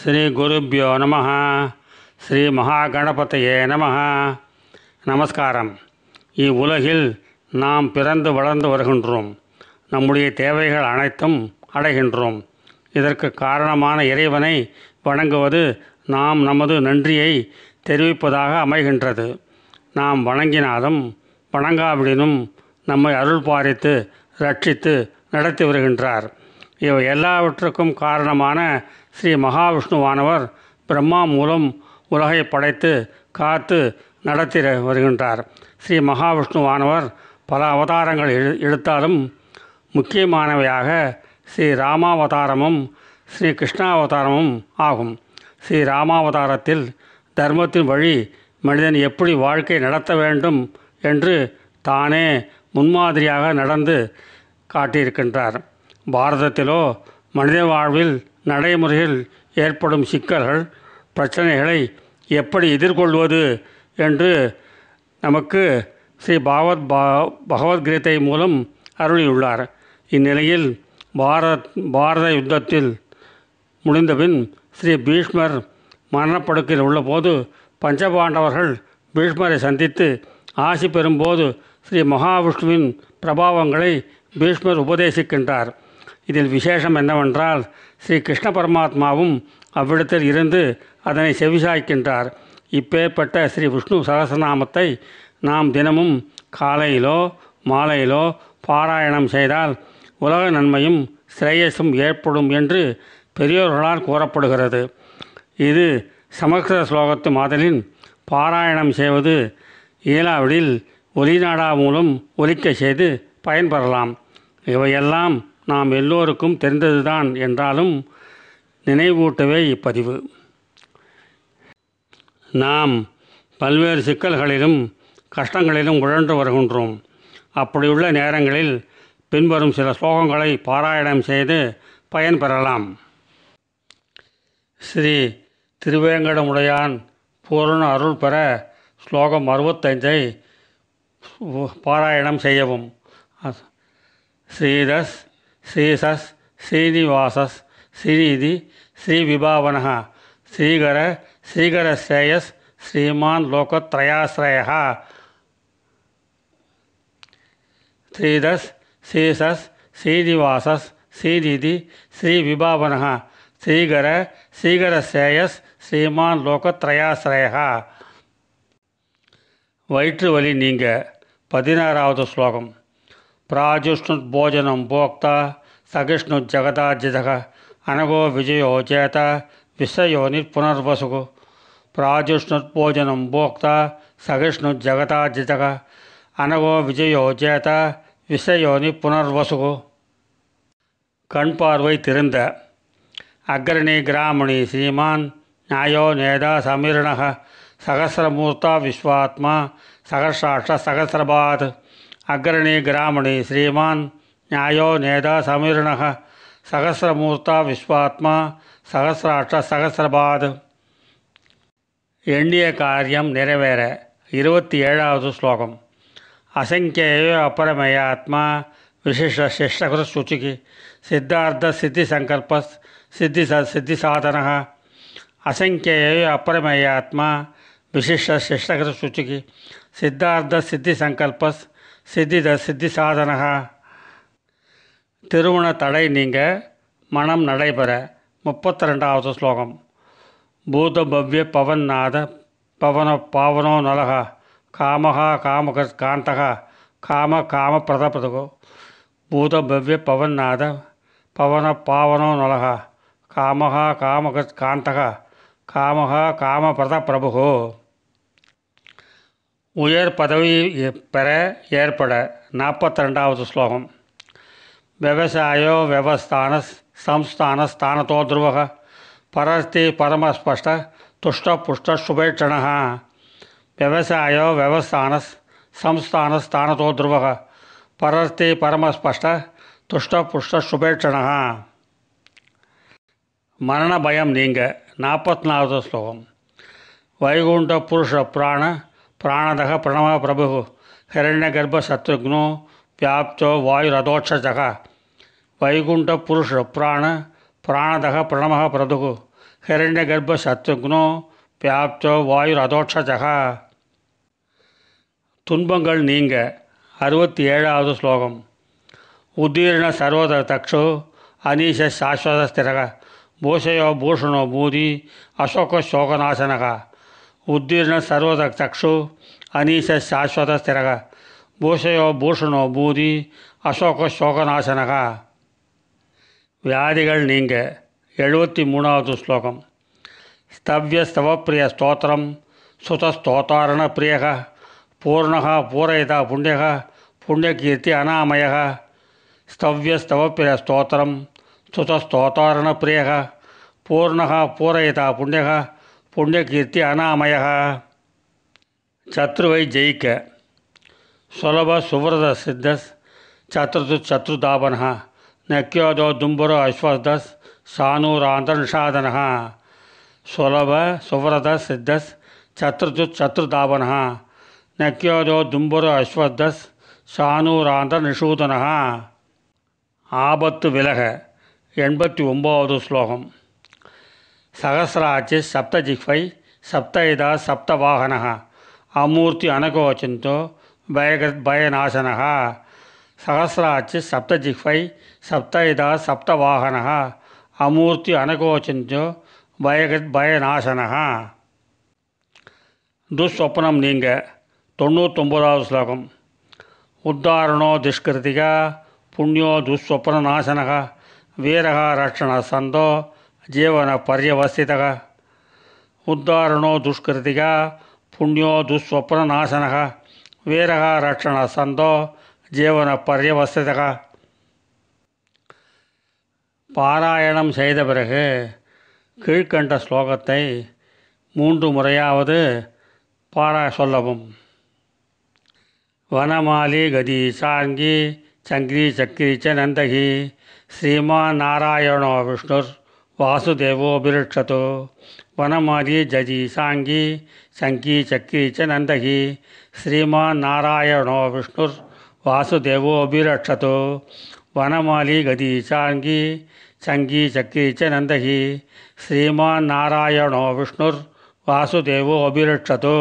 ஸ்ரீ குருப்பியோ நம ஸ்ரீ மகாகணபதையே நம நமஸ்காரம் இவ்வுலகில் நாம் பிறந்து வளர்ந்து வருகின்றோம் நம்முடைய தேவைகள் அனைத்தும் அடைகின்றோம் இதற்கு காரணமான இறைவனை வணங்குவது நாம் நமது நன்றியை தெரிவிப்பதாக அமைகின்றது நாம் வணங்கினாலும் வணங்காவிடனும் நம்மை அருள் பாரித்து ரட்சித்து நடத்தி வருகின்றார் இவை எல்லாவற்றுக்கும் காரணமான ஸ்ரீ மகாவிஷ்ணுவானவர் பிரம்மா மூலம் உலகை படைத்து காத்து நடத்தி வருகின்றார் ஸ்ரீ மகாவிஷ்ணுவானவர் பல அவதாரங்கள் எழு எடுத்தாலும் முக்கியமானவையாக ஸ்ரீ ராமாவதாரமும் ஸ்ரீ கிருஷ்ணாவதாரமும் ஆகும் ஸ்ரீ ராமாவதாரத்தில் தர்மத்தின் வழி மனிதன் எப்படி வாழ்க்கை நடத்த வேண்டும் என்று தானே முன்மாதிரியாக நடந்து காட்டியிருக்கின்றார் பாரதத்திலோ மனித வாழ்வில் நடைமுறையில் ஏற்படும் சிக்கல்கள் பிரச்சனைகளை எப்படி எதிர்கொள்வது என்று நமக்கு ஸ்ரீ பாவத் பா பகவத்கீதை மூலம் அருளியுள்ளார் இந்நிலையில் பாரத் பாரத யுத்தத்தில் முடிந்தபின் ஸ்ரீ பீஷ்மர் மரணப்படுக்கையில் உள்ளபோது பஞ்சபாண்டவர்கள் பீஷ்மரை சந்தித்து ஆசி பெறும்போது ஸ்ரீ மகாவிஷ்ணுவின் பிரபாவங்களை பீஷ்மர் உபதேசிக்கின்றார் இதில் விசேஷம் என்னவென்றால் ஸ்ரீ கிருஷ்ண பரமாத்மாவும் அவ்விடத்தில் இருந்து அதனை செவிசாய்க்கின்றார் இப்பேற்பட்ட ஸ்ரீ விஷ்ணு சகசநாமத்தை நாம் தினமும் காலையிலோ மாலையிலோ பாராயணம் செய்தால் உலக நன்மையும் சிரேயஸும் ஏற்படும் என்று பெரியோர்களால் கூறப்படுகிறது இது சமஸ்கிருத ஸ்லோகத்து மாதலின் பாராயணம் செய்வது இயலாவிடில் ஒலிநாடா மூலம் ஒலிக்க செய்து பயன்பெறலாம் இவையெல்லாம் நாம் எல்லோருக்கும் தெரிந்ததுதான் என்றாலும் நினைவூட்டவே இப்பதிவு நாம் பல்வேறு சிக்கல்களிலும் கஷ்டங்களிலும் உழன்று வருகின்றோம் அப்படியுள்ள நேரங்களில் பின்வரும் சில ஸ்லோகங்களை பாராயணம் செய்து பயன் பெறலாம் ஸ்ரீ திருவேங்கடமுடையான் பூரண அருள் பெற ஸ்லோகம் அறுபத்தஞ்சை பாராயணம் செய்யவும் ஸ்ரீதஸ் ஸ்ரீசஸ் ஸ்ரீனிவாசஸ் ஸ்ரீநிதி ஸ்ரீவிபாவனः ஸ்ரீகர ஸ்ரீகரஸ்ரேயஸ் ஸ்ரீமான் லோகத்ரயாஸ்ரய ஸ்ரீதஸ் ஸ்ரீசஸ் ஸ்ரீனிவாசஸ் ஸ்ரீ ஸ்ரீவிபாவனः ஸ்ரீகர ஸ்ரீகரஸ்ரேயஸ் ஸ்ரீமான் லோகத்ரயாஸ்ரய வயிற்று வலி நீங்க பதினாறாவது ஸ்லோகம் प्राजुष्णुद्भोजनं भोक्ता सहिष्णुजगदाजितः अनगो विजयो चेत विश्वयोनिर्पुनर्वसुः प्राजुष्णुद्भोजनं भोक्ता सहिष्णुजगदाजितः अनगो विजयो चेत विश्वयोनिर्पुनर्वसुः கண் பார்வை திறந்த அக்ரணி கிராமணி ஸ்ரீமான் நியாயோ நேதா சமீரணக சகசிரமூர்த்தா விஸ்வாத்மா சகசாட்ச சகசிரபாத் అగ్రణి கிராமணி ஸ்ரீமான் நியாயோ நேதா సమీర్ణ சகசிரமூர்த்தா விஸ்வாத்மா சகசிராஷ்ட சகசிரபாத் எண்ணிய காரியம் நிறைவேற இருபத்தி ஏழாவது ஸ்லோகம் அசங்கேய அபரமய ஆத்மா விசேஷ சிஷ்டகிரு சுச்சிக்கு சித்தார்த்த சித்தி சங்கல்ப சித்தி ச சித்தி சாதன அசங்கேய அபரமய ஆத்மா விசிஷ்ட சிஷ்டகிரு சுச்சிக்கு சித்தார்த்த சித்தி சங்கல்பஸ் சித்தித சித்தி சாதனகா திருமண தடை நீங்க மனம் நடைபெற முப்பத்தி ரெண்டாவது ஸ்லோகம் பூத பவ்ய பவன்னாத பவன பாவனோ நலக காமகா காமக காந்தகா காம காம பிரதபதகோ பூத பவ்ய பவன்னாத பவன பாவனோ நலக காமகா காமக காந்தகா காமகா காம பிரத பிரபுகோ உயர் பதவி பெற ஏற்பட நாற்பத்தி ரெண்டாவது ஸ்லோகம் விவசாயோ வியவஸ்தான சம்ஸ்தான ஸ்தானத்தோ துருவக பரஸ்தி பரமஸ்பஷ்ட துஷ்ட புஷ்ட சுபேட்சண விவசாயோ வியவஸ்தான சம்ஸ்தான ஸ்தானத்தோ துருவக பரஸ்தி பரமஸ்பஷ்ட துஷ்ட புஷ்ட சுபேட்சண மரண பயம் நீங்க நாற்பத்தி நாலாவது ஸ்லோகம் வைகுண்ட புருஷ புராண ప్రాణద ప్రణవ ప్రభు హిరణ్యగర్భ శత్రుఘ్నో వ్యాప్తో వాయురథోక్షజ వైకుంఠ పురుష ప్రాణ ప్రాణద ప్రణవ ప్రదుగు హిరణ్యగర్భ శత్రుఘ్నో వ్యాప్తో వాయురథోక్షజ துன்பங்கள் நீங்க அறுபத்தி ஏழாவது ஸ்லோகம் உத்தீர்ண சர்வத தக்ஷோ அனீஷ சாஸ்வத ஸ்திரக பூஷயோ பூஷணோ பூதி அசோக சோகநாசனகா ಉದ್ದೀರ್ಣ ಸರ್ವದ ಚಕ್ಷು ಅನೀಶ ಶಾಶ್ವತ ಸ್ಥಿರಗ ಭೂಷಯೋ பூஷணோ பூதி அசோக சோகநாசனகா வியாதிகள் நீங்க எழுபத்தி மூணாவது ஸ்லோகம் ஸ்தவ்ய ஸ்தவப்பிரிய ஸ்தோத்திரம் சுதஸ்தோத்தாரண பிரியக பூர்ணகா பூரயிதா புண்ணியக புண்ணியகீர்த்தி அனாமயக ஸ்தவ்ய ஸ்தவப்பிரிய ஸ்தோத்திரம் சுதஸ்தோத்தாரண பிரியக பூர்ணகா பூரயிதா புண்ணியக புண்ணியகீர்த்தி அனாமயா சத்ருவை ஜெயிக்க சுலப சுவிரத சித்தஸ் சத்ருது சத்ருதாபனா நக்கியோதோ தும்புரோ அஸ்வதஸ் சானூராந்தன்ஷாதனா சுலப சுவிரத சித்தஸ் சத்ருது சத்ருதாபனா நக்கியோதோ தும்புரோ அஸ்வதஸ் சானூராந்த நிஷூதனா ஆபத்து விலக எண்பத்தி ஒம்போவது ஸ்லோகம் సహస్రాచి సప్తజిహ్వై సప్తైద సప్తవాహన అమూర్తి అనకోచంతో భయ భయనాశన సహస్రాచి సప్తజిహ్వై సప్తైద సప్తవాహన అమూర్తి అనకోచంతో భయ భయనాశన துஸ்வப்னம் நீங்க தொண்ணூத்தொம்பதாவது ஸ்லோகம் உத்தாரணோ துஷ்கிருதிகா புண்ணியோ துஸ்வப்ன நாசனகா வீரகா ரக்ஷண சந்தோ ஜீவன ಜೀವನ உத்தாரணோ துஷ்கிருதிகா புண்ணியோ துஸ்வப்ன நாசனக வீரக ரட்சண சந்தோ ஜீவன ಪರ್ಯವಸ್ಥಿತ பாராயணம் செய்த பிறகு கீழ்கண்ட ஸ்லோகத்தை மூன்று முறையாவது பாரா சொல்லவும் வனமாலி கதி சாங்கி சங்கிரி சக்கிரி ச நந்தகி ஸ்ரீமான் நாராயணோ விஷ்ணுர் వాసుదేవోభిరక్షతో వనమాది జజి సాంగి శంకీ చక్రీ చ నందహి శ్రీమాన్నారాయణో విష్ణుర్ వాసుదేవోభిరక్షతో వనమాలి గది సాంగి సంగీ చక్రీ చ నందహి శ్రీమాన్నారాయణో విష్ణుర్ వాసుదేవోభిరక్షతో